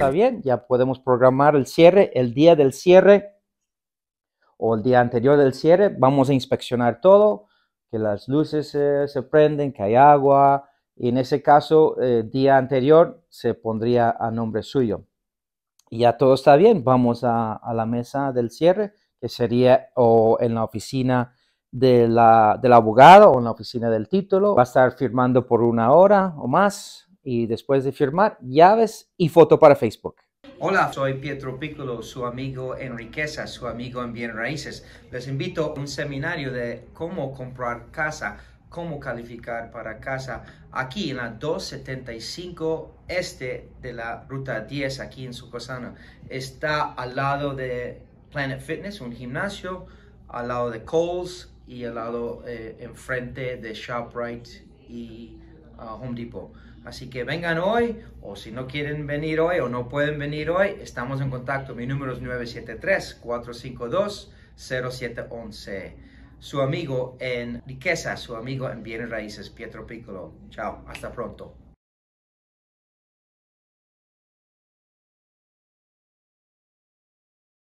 está bien, ya podemos programar el cierre, el día del cierre o el día anterior del cierre, vamos a inspeccionar todo, que las luces se prenden, que hay agua, y en ese caso, el eh, día anterior se pondría a nombre suyo. Y ya todo está bien, vamos a, la mesa del cierre, que sería o en la oficina de del abogado o en la oficina del título. Va a estar firmando por una hora o más y después de firmar, llaves y foto para Facebook. Hola, soy Pietro Piccolo, su amigo en riqueza, su amigo en bien raíces. Les invito a un seminario de cómo comprar casa, cómo calificar para casa aquí en la 275 este de la ruta 10 aquí en Sucosana. Está al lado de Planet Fitness, un gimnasio, al lado de Coles y al lado eh, enfrente de ShopRite y Home Depot. Así que vengan hoy o si no quieren venir hoy o no pueden venir hoy, estamos en contacto. Mi número es 973-452-0711. Su amigo en riqueza, su amigo en bienes raíces, Pietro Piccolo. Chao, hasta pronto.